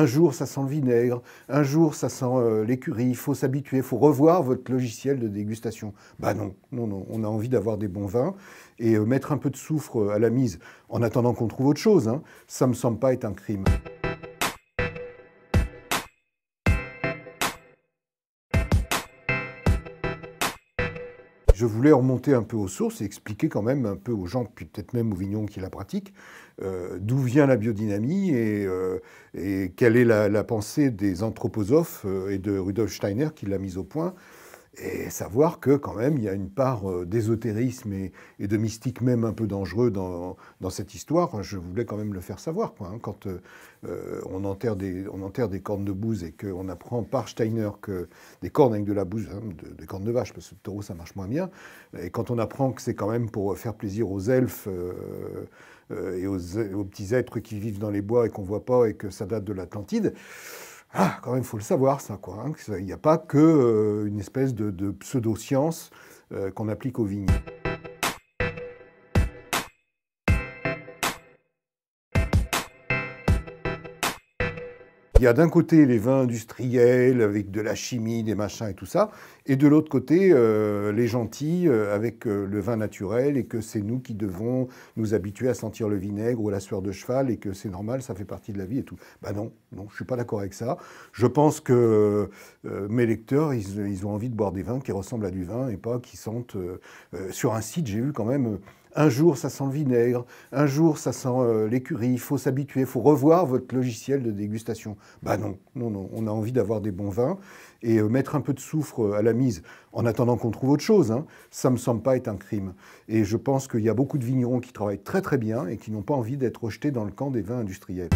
Un jour, ça sent le vinaigre. Un jour, ça sent euh, l'écurie. Il faut s'habituer. Il faut revoir votre logiciel de dégustation. Bah non, non, non. On a envie d'avoir des bons vins et euh, mettre un peu de soufre euh, à la mise en attendant qu'on trouve autre chose. Ça hein. ça me semble pas être un crime. Je voulais remonter un peu aux sources et expliquer quand même un peu aux gens, puis peut-être même aux vignons qui la pratiquent, euh, d'où vient la biodynamie et, euh, quelle est la, pensée des anthroposophes euh, et de Rudolf Steiner qui l'a mise au point et savoir que quand même il y a une part euh, d'ésotérisme et, de mystique même un peu dangereux dans, cette histoire. Je voulais quand même le faire savoir. Hein. Quand euh, euh, on, enterre des, on enterre des cornes de bouse et qu'on apprend par Steiner que des cornes avec de la bouse, hein, des cornes de vache, parce que le taureau ça marche moins bien, et quand on apprend que c'est quand même pour faire plaisir aux elfes et aux, aux, petits êtres qui vivent dans les bois et qu'on voit pas et que ça date de l'Atlantide, ah, quand même, il faut le savoir, ça, quoi. Hein, il n'y a pas qu'une euh, espèce de, pseudo-science euh, qu'on applique aux vignes. Il y a d'un côté les vins industriels avec de la chimie, des machins et tout ça, et de l'autre côté euh, les gentils euh, avec euh, le vin naturel et que c'est nous qui devons nous habituer à sentir le vinaigre ou la sueur de cheval et que c'est normal, ça fait partie de la vie et tout. Ben non, non, je suis pas d'accord avec ça. Je pense que mes lecteurs, ils, ils, ont envie de boire des vins qui ressemblent à du vin et pas qui sentent. sur un site, j'ai vu quand même. Un jour, ça sent le vinaigre, un jour, ça sent l'écurie, il faut s'habituer, il faut revoir votre logiciel de dégustation. Bah non, non, non, on a envie d'avoir des bons vins et euh, mettre un peu de soufre euh, à la mise, en attendant qu'on trouve autre chose, hein. ça ne me semble pas être un crime. Et je pense qu'il y a beaucoup de vignerons qui travaillent très très bien et qui n'ont pas envie d'être rejetés dans le camp des vins industriels.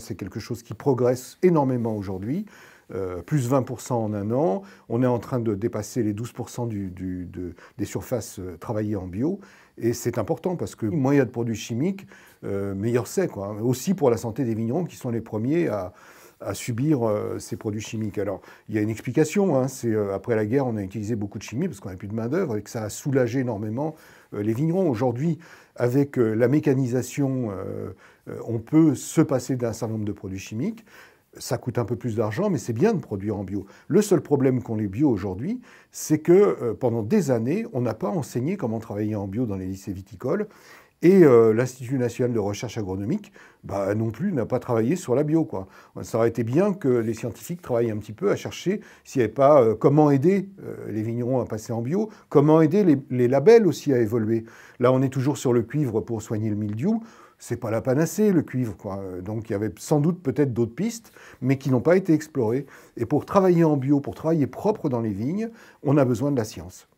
C'est quelque chose qui progresse énormément aujourd'hui. Euh, plus 20% en un an. On est en train de dépasser les 12% des surfaces euh, travaillées en bio. Et c'est important parce que moins il y a de produits chimiques, euh, meilleur c'est. Hein. Aussi pour la santé des vignerons qui sont les premiers à, subir ces produits chimiques. Alors, il y a une explication. Hein. après la guerre, on a utilisé beaucoup de chimie parce qu'on n'avait plus de main d'œuvre et que ça a soulagé énormément les vignerons. Aujourd'hui, avec la mécanisation, on peut se passer d'un certain nombre de produits chimiques ça coûte un peu plus d'argent, mais c'est bien de produire en bio. Le seul problème qu'ont les bio aujourd'hui, c'est que euh, pendant des années, on n'a pas enseigné comment travailler en bio dans les lycées viticoles. Et euh, l'Institut national de recherche agronomique, bah, non plus, n'a pas travaillé sur la bio. Ça aurait été bien que les scientifiques travaillent un petit peu à chercher s'il n'y avait pas euh, comment aider les vignerons à passer en bio, comment aider les, les, labels aussi à évoluer. Là, on est toujours sur le cuivre pour soigner le mildiou n'est pas la panacée le cuivre. Quoi. Donc il y avait sans doute peut-être d'autres pistes, mais qui n'ont pas été explorées. Et pour travailler en bio, pour travailler propre dans les vignes, on a besoin de la science.